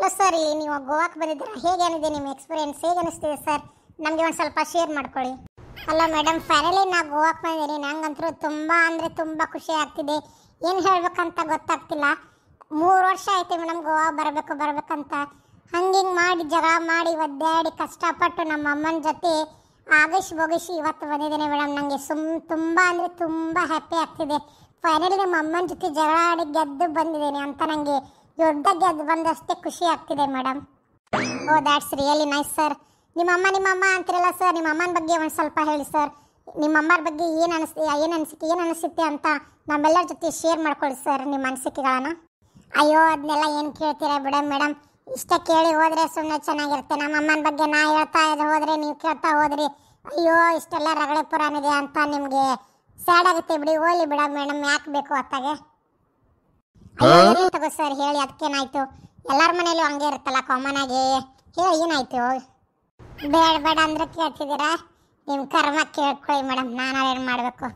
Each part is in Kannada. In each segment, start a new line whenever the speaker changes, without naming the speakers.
ಹಲೋ ಸರ್ ಇಲ್ಲಿ ನೀವು ಗೋವಾಕ್ಕೆ ಬಂದಿದ್ದೀರಾ ಹೇಗೆ ಏನಿದೆ ನಿಮ್ಮ ಎಕ್ಸ್ಪೀರಿಯನ್ಸ್ ಹೇಗೆ ಅನಿಸ್ತಿದೆ ಸರ್ ನಮಗೆ ಒಂದು ಸ್ವಲ್ಪ ಶೇರ್ ಮಾಡ್ಕೊಳ್ಳಿ ಹಲೋ ಮೇಡಮ್ ಫೈನಲಿ ನಾನು ಗೋವಾಕ್ಕೆ ಬಂದಿದ್ದೀನಿ ನಂಗಂತರೂ ತುಂಬ ಅಂದರೆ ತುಂಬ ಖುಷಿ ಆಗ್ತಿದೆ ಏನು ಹೇಳಬೇಕಂತ ಗೊತ್ತಾಗ್ತಿಲ್ಲ ಮೂರು ವರ್ಷ ಆಯಿತು ಮೇಡಮ್ ಗೋವಾ ಬರಬೇಕು ಬರಬೇಕಂತ ಹಂಗೆ ಮಾಡಿ ಜಗಳ ಮಾಡಿ ಒದ್ದಾಡಿ ಕಷ್ಟಪಟ್ಟು ನಮ್ಮ ಅಮ್ಮನ ಜೊತೆ ಆಗಿಸಿ ಬೋಗಿಸಿ ಇವತ್ತು ಬಂದಿದ್ದೀನಿ ಮೇಡಮ್ ನನಗೆ ಸುಮ್ ತುಂಬ ಅಂದರೆ ತುಂಬ ಹ್ಯಾಪಿ ಆಗ್ತಿದೆ ಫೈನಲಿ ನಮ್ಮ ಅಮ್ಮನ ಜೊತೆ ಜಗಳ ಆಡಿ ಗೆದ್ದು ಬಂದಿದ್ದೀನಿ ಅಂತ ನನಗೆ ದೊಡ್ಡಗೆ ಅದು ಬಂದಷ್ಟೇ ಖುಷಿ ಆಗ್ತಿದೆ madam oh that's really nice sir ನಿಮ್ಮ ನಿಮ್ಮ ಅಮ್ಮ ಅಂತಿರಲ್ಲ ಸರ್ ನಿಮ್ಮ ಅಮ್ಮನ ಬಗ್ಗೆ ಒಂದು ಸ್ವಲ್ಪ ಹೇಳಿ ಸರ್ ನಿಮ್ಮ ಅಮ್ಮರ ಬಗ್ಗೆ ಏನು ಅನಿಸ್ ಏನು ಅನಿಸಿಕೆ ಏನು ಅನಿಸುತ್ತೆ ಅಂತ ನಮ್ಮೆಲ್ಲರ ಜೊತೆ ಶೇರ್ ಮಾಡ್ಕೊಳ್ಳಿ ಸರ್ ನಿಮ್ಮ ಅನಿಸಿಕೆಗಳನ್ನ ಅಯ್ಯೋ ಅದನ್ನೆಲ್ಲ ಏನು ಕೇಳ್ತೀರಾ ಬಿಡ ಮೇಡಮ್ ಇಷ್ಟ ಕೇಳಿ ಹೋದರೆ ಸುಮ್ಮನೆ ಚೆನ್ನಾಗಿರುತ್ತೆ ನಮ್ಮ ಅಮ್ಮನ ಬಗ್ಗೆ ನಾ ಹೇಳ್ತಾ ಇದು ಹೋದರೆ ನೀವು ಕೇಳ್ತಾ ಹೋದ್ರಿ ಅಯ್ಯೋ ಇಷ್ಟೆಲ್ಲ ರಗಳೆ ಪುರಾಣಿದೆ ಅಂತ ನಿಮಗೆ ಸ್ಯಾಡ್ ಆಗುತ್ತೆ ಬಿಡಿ ಹೋಗ್ಲಿ ಬಿಡ ಮೇಡಮ್ ಯಾಕೆ ಬೇಕು ಅತ್ತಾಗೆ ತಗೋ ಸರ್ ಹೇಳಿ ಅದಕ್ಕೇನಾಯ್ತು ಎಲ್ಲರ ಮನೇಲೂ ಹಂಗೆ ಇರುತ್ತಲ್ಲ ಕಾಮನ್ ಆಗಿ ಹೇಳಿ ಏನಾಯ್ತು ಬೇಡ ಬೇಡ ಅಂದ್ರೆ ಕೇಳ್ತಿದ್ದೀರಾ ನಿಮ್ಮ ಕರ್ಮ ಕೇಳ್ಕೊಳ್ಳಿ ಮೇಡಮ್ ನಾನು ಏನು ಮಾಡಬೇಕು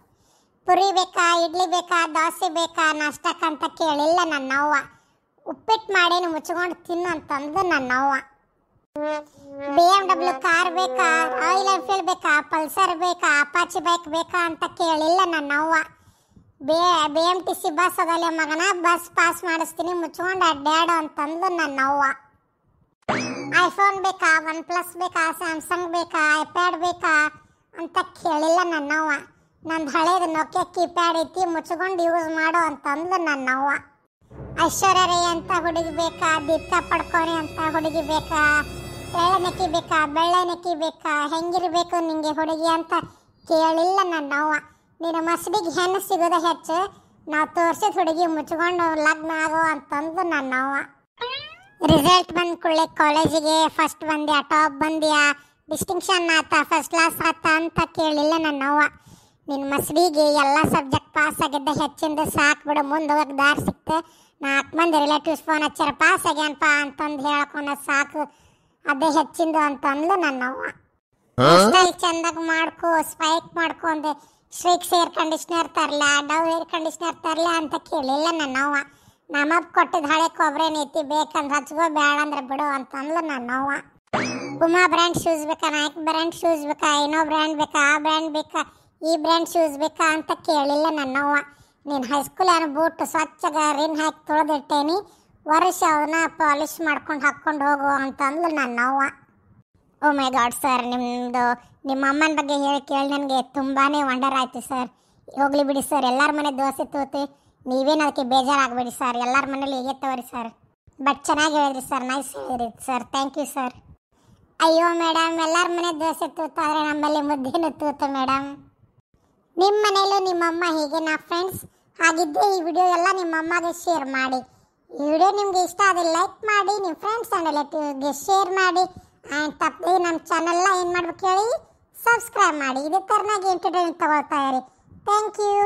ಪುರಿ ಬೇಕಾ ಇಡ್ಲಿ ಬೇಕಾ ದೋಸೆ ಬೇಕಾ ನಾಷ್ಟಕ್ಕಂತ ಕೇಳಿಲ್ಲ ನನ್ನ ಅವ್ವ ಉಪ್ಪಿಟ್ಟು ಮಾಡೇನು ಮುಚ್ಕೊಂಡು ತಿನ್ನು ಅಂತಂದು ನನ್ನ ಅವ್ವ ಬಿ ಎಮ್ ಡಬ್ಲ್ಯೂ ಕಾರ್ ಬೇಕಾ ಆಯಿಲ್ ಎನ್ಫೀಲ್ಡ್ ಬೇಕಾ ಪಲ್ಸರ್ ಬೇಕಾ ಅಪಾಚಿ ಬೈಕ್ ಬೇಕಾ ಅಂತ ಕೇಳಿಲ್ಲ ನನ್ನ ಅವ್ವ ಬೇ B M T C bus ಅದಲ್ಲೇ ಮಗನ ಬಸ್ ಪಾಸ್ ಮಾಡಿಸ್ತೀನಿ ಮುಚ್ಕೊಂಡು ಅಡ್ಡಾಡು ಅಂತಂದು ನನ್ನ ಅವ್ವ ಐಫೋನ್ ಬೇಕಾ ಒನ್ ಪ್ಲಸ್ ಬೇಕಾ ಸ್ಯಾಮ್ಸಂಗ್ ಬೇಕಾ ಐಪ್ಯಾಡ್ ಬೇಕಾ ಅಂತ ಕೇಳಿಲ್ಲ ನನ್ನವ್ವ ನಂದು ಹಳೇದು ನೊಕೆ ಕೀಪ್ಯಾಡ್ ಐತಿ ಮುಚ್ಕೊಂಡು ಯೂಸ್ ಮಾಡು ಅಂತಂದು ನನ್ನವ್ವ ಐಶ್ವರ್ಯ ರೀ ಅಂತ ಹುಡುಗಿ ಬೇಕಾ ದೀಪ್ತಾ ಪಡ್ಕೋರಿ ಅಂತ ಹುಡುಗಿ ಬೇಕಾ ಎಳೆನಕ್ಕಿ ಬೇಕಾ ಬೆಳ್ಳೆನಕ್ಕಿ ಬೇಕಾ ಹೆಂಗಿರಬೇಕು ನಿಂಗೆ ಹುಡುಗಿ ಅಂತ ಕೇಳಿಲ್ಲ ನನ್ನವ್ವ ನೀನು ಮಸಡಿಗೆ ಹೆಣ್ಣು ಸಿಗೋದ ಹೆಚ್ಚು ನಾವು ತೋರ್ಸಿದ ಹುಡುಗಿ ಮುಚ್ಕೊಂಡು ಲಗ್ನ ಆಗೋ ಅಂತಂದು ನನ್ನ ಅವ್ವ ರಿಸಲ್ಟ್ ಬಂದ ಕೂಡಲೇ ಕಾಲೇಜಿಗೆ ಫಸ್ಟ್ ಬಂದ್ಯಾ ಟಾಪ್ ಬಂದ್ಯಾ ಡಿಸ್ಟಿಂಕ್ಷನ್ ಆತ ಫಸ್ಟ್ ಕ್ಲಾಸ್ ಆತ ಅಂತ ಕೇಳಿಲ್ಲ ನನ್ನ ಅವ್ವ ನಿನ್ನ ಮಸಡಿಗೆ ಎಲ್ಲ ಸಬ್ಜೆಕ್ಟ್ ಪಾಸ್ ಆಗಿದ್ದ ಹೆಚ್ಚಿಂದ ಸಾಕು ಬಿಡು ಮುಂದೆ ಹೋಗಕ್ಕೆ ದಾರಿ ಸಿಕ್ತು ನಾಲ್ಕು ಮಂದಿ ರಿಲೇಟಿವ್ಸ್ ಫೋನ್ ಹಚ್ಚಾರ ಪಾಸ್ ಆಗ್ಯಾನಪ್ಪ ಅಂತಂದು ಹೇಳ್ಕೊಂಡ ಸಾಕು ಅದೇ ಹೆಚ್ಚಿಂದು ಅಂತಂದ್ಲು ನನ್ನವ್ವ ಚಂದಾಗ ಮಾಡ್ಕೋ ಸ್ಪೈಕ್ ಮಾಡ್ಕೊಂಡೆ ಸ್ವಿಕ್ಸ್ ಏರ್ ಕಂಡೀಷ್ನರ್ ತರಲ ಡವ್ ಏರ್ ಕಂಡೀಷ್ನರ್ ತರಲ ಅಂತ ಕೇಳಿಲ್ಲ ನನ್ನವ್ವ ನಮ್ಮಪ್ಪ ಕೊಟ್ಟಿದ್ದ ಹಳೆ ನೀತಿ ಬೇಕಂದ್ರೆ ಹಚ್ಕೋ ಬೇಡ ಅಂದ್ರೆ ಬಿಡು ಅಂತಂದ್ಲು ನನ್ನವ್ವ ಪುಮಾ ಬ್ರ್ಯಾಂಡ್ ಶೂಸ್ ಬೇಕಾ ನಾಯಕ್ ಬ್ರ್ಯಾಂಡ್ ಶೂಸ್ ಬೇಕಾ ಏನೋ ಬ್ರ್ಯಾಂಡ್ ಬೇಕಾ ಆ ಬ್ರ್ಯಾಂಡ್ ಬೇಕಾ ಈ ಬ್ರ್ಯಾಂಡ್ ಶೂಸ್ ಬೇಕಾ ಅಂತ ಕೇಳಿಲ್ಲ ನನ್ನವ್ವ ನೀನು ಹೈಸ್ಕೂಲ್ ಏನು ಬೂಟ್ ಸ್ವಚ್ಛಗ ರಿನ್ ಹಾಕಿ ತೊಳೆದಿಟ್ಟೇನಿ ವರ್ಷ ಅವನ್ನ ಪಾಲಿಷ್ ಮಾಡ್ಕೊಂಡು ಹಾಕ್ಕೊಂಡು ಹೋಗು ಅಂತಂದ್ಲು ನನ್ನವ್ವ ಓ ಮೈ ಗಾಡ್ ಸರ್ ನಿಮ್ಮದು ನಿಮ್ಮ ಅಮ್ಮನ ಬಗ್ಗೆ ಹೇಳಿ ಕೇಳಿ ನನಗೆ ತುಂಬಾ ವಂಡರ್ ಆಯಿತು ಸರ್ ಹೋಗ್ಲಿ ಬಿಡಿ ಸರ್ ಎಲ್ಲರ ಮನೆ ದೋಸೆ ತೋತಿ ನೀವೇನು ಅದಕ್ಕೆ ಬೇಜಾರಾಗಬೇಡಿ ಸರ್ ಎಲ್ಲರ ಮನೇಲಿ ಹೇಗೆ ತಗೋರಿ ಸರ್ ಬಟ್ ಚೆನ್ನಾಗಿ ಹೇಳಿದ್ರಿ ಸರ್ ನೈಸ್ ಹೇಳಿದ್ರಿ ಸರ್ ಥ್ಯಾಂಕ್ ಯು ಸರ್ ಅಯ್ಯೋ ಮೇಡಮ್ ಎಲ್ಲರ ಮನೆ ದೋಸೆ ತೂತಾದರೆ ನಮ್ಮಲ್ಲಿ ಮುದ್ದೆನೂ ತೂತು ಮೇಡಮ್ ನಿಮ್ಮ ನಿಮ್ಮ ಅಮ್ಮ ಹೀಗೆ ನಾ ಫ್ರೆಂಡ್ಸ್ ಹಾಗಿದ್ದೆ ಈ ವಿಡಿಯೋ ಎಲ್ಲ ನಿಮ್ಮ ಅಮ್ಮಗೆ ಶೇರ್ ಮಾಡಿ ಈ ವಿಡಿಯೋ ನಿಮಗೆ ಇಷ್ಟ ಆದರೆ ಲೈಕ್ ಮಾಡಿ ನಿಮ್ಮ ಫ್ರೆಂಡ್ಸ್ ಆ್ಯಂಡ್ ರಿಲೇಟಿವ್ಗೆ ಶೇರ್ ಮಾಡಿ ಆ್ಯಂಡ್ ತಪ್ಪದೆ ನಮ್ಮ ಚಾನಲ್ನ ಏನು ಮಾಡ್ಬೇಕು ಕೇಳಿ ಸಬ್ಸ್ಕ್ರೈಬ್ ಮಾಡಿ ಇದೇ ಥರನಾಗಿ ಎಂಟರ್ಟೈನ್ಮೆಂಟ್ ತಗೊಳ್ತಾ ಇರಿ ಥ್ಯಾಂಕ್ ಯು